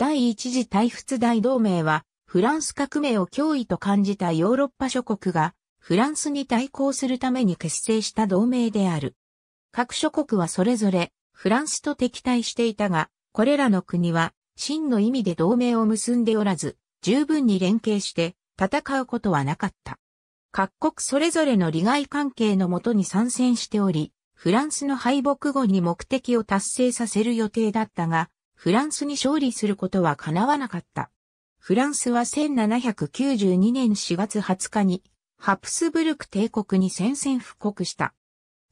第一次大仏大同盟は、フランス革命を脅威と感じたヨーロッパ諸国が、フランスに対抗するために結成した同盟である。各諸国はそれぞれ、フランスと敵対していたが、これらの国は、真の意味で同盟を結んでおらず、十分に連携して戦うことはなかった。各国それぞれの利害関係のもとに参戦しており、フランスの敗北後に目的を達成させる予定だったが、フランスに勝利することは叶わなかった。フランスは1792年4月20日にハプスブルク帝国に宣戦布告した。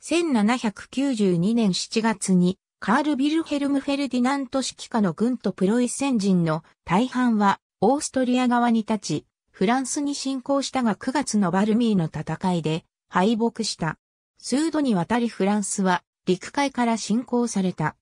1792年7月にカール・ビルヘルム・フェルディナント指揮下の軍とプロイセン人の大半はオーストリア側に立ち、フランスに侵攻したが9月のバルミーの戦いで敗北した。数度にわたりフランスは陸海から侵攻された。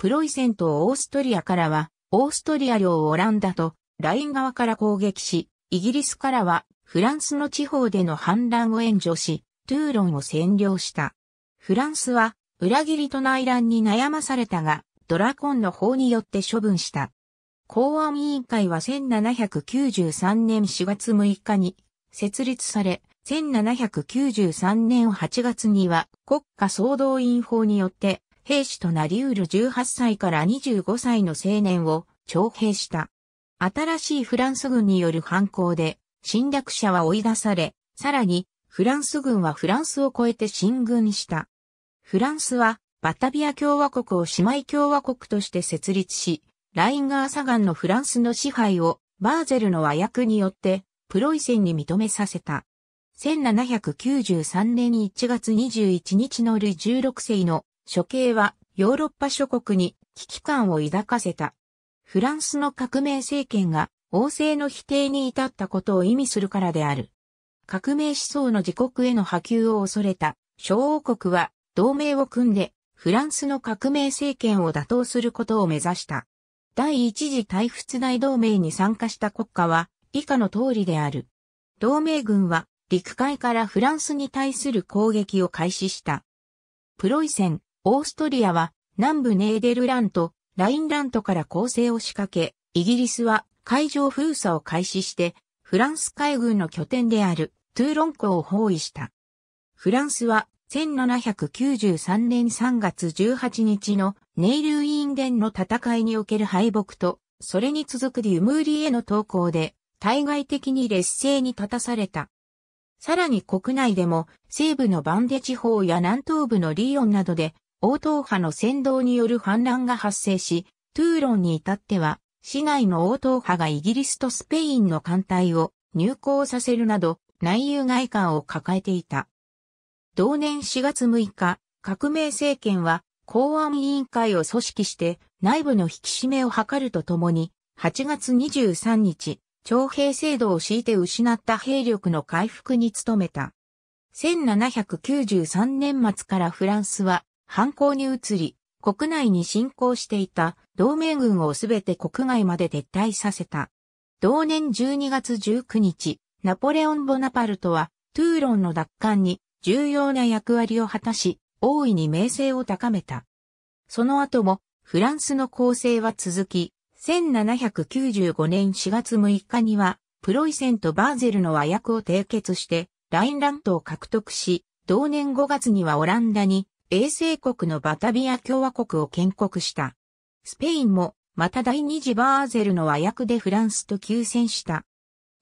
プロイセンとオーストリアからは、オーストリア領オランダと、ライン側から攻撃し、イギリスからは、フランスの地方での反乱を援助し、トゥーロンを占領した。フランスは、裏切りと内乱に悩まされたが、ドラコンの法によって処分した。公安委員会は1793年4月6日に設立され、1793年8月には国家総動員法によって兵士となりうる18歳から25歳の青年を徴兵した。新しいフランス軍による反抗で、侵略者は追い出され、さらに、フランス軍はフランスを越えて進軍した。フランスは、バタビア共和国を姉妹共和国として設立し、ラインガーサガンのフランスの支配を、バーゼルの和訳によって、プロイセンに認めさせた。1793年1月21日のルイ16世の処刑はヨーロッパ諸国に危機感を抱かせた。フランスの革命政権が王政の否定に至ったことを意味するからである。革命思想の自国への波及を恐れた小王国は同盟を組んでフランスの革命政権を打倒することを目指した。第一次大仏大同盟に参加した国家は以下の通りである。同盟軍は陸海からフランスに対する攻撃を開始した。プロイセン、オーストリアは南部ネーデルラント、ラインラントから攻勢を仕掛け、イギリスは海上封鎖を開始して、フランス海軍の拠点であるトゥーロン港を包囲した。フランスは1793年3月18日のネイルウィーンデンの戦いにおける敗北と、それに続くデュムーリへの投稿で、対外的に劣勢に立たされた。さらに国内でも、西部のバンデ地方や南東部のリヨンなどで、応答派の先導による反乱が発生し、トゥーロンに至っては、市内の応答派がイギリスとスペインの艦隊を入港させるなど、内憂外患を抱えていた。同年4月6日、革命政権は公安委員会を組織して内部の引き締めを図るとともに、8月23日、徴兵制度を敷いて失った兵力の回復に努めた。1793年末からフランスは反抗に移り、国内に侵攻していた同盟軍をすべて国外まで撤退させた。同年12月19日、ナポレオン・ボナパルトはトゥーロンの奪還に重要な役割を果たし、大いに名声を高めた。その後もフランスの攻勢は続き、1795年4月6日には、プロイセンとバーゼルの和訳を締結して、ラインラントを獲得し、同年5月にはオランダに衛星国のバタビア共和国を建国した。スペインも、また第二次バーゼルの和訳でフランスと休戦した。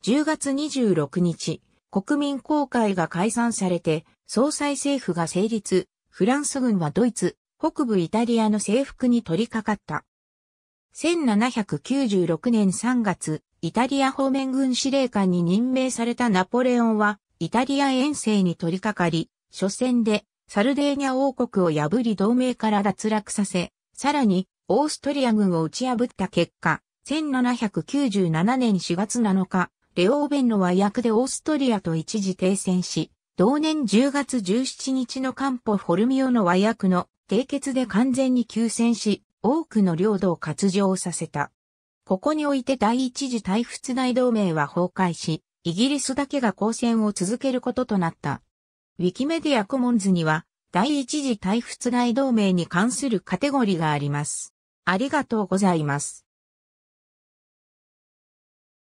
10月26日、国民公会が解散されて、総裁政府が成立、フランス軍はドイツ、北部イタリアの征服に取り掛かった。1796年3月、イタリア方面軍司令官に任命されたナポレオンは、イタリア遠征に取り掛かり、初戦でサルデーニャ王国を破り同盟から脱落させ、さらに、オーストリア軍を打ち破った結果、1797年4月7日、レオーベンの和訳でオーストリアと一時停戦し、同年10月17日のカンポ・フォルミオの和訳の締結で完全に休戦し、多くの領土を割譲させた。ここにおいて第一次大仏大同盟は崩壊し、イギリスだけが交戦を続けることとなった。ウィキメディアコモンズには、第一次退仏大同盟に関するカテゴリがあります。ありがとうございます。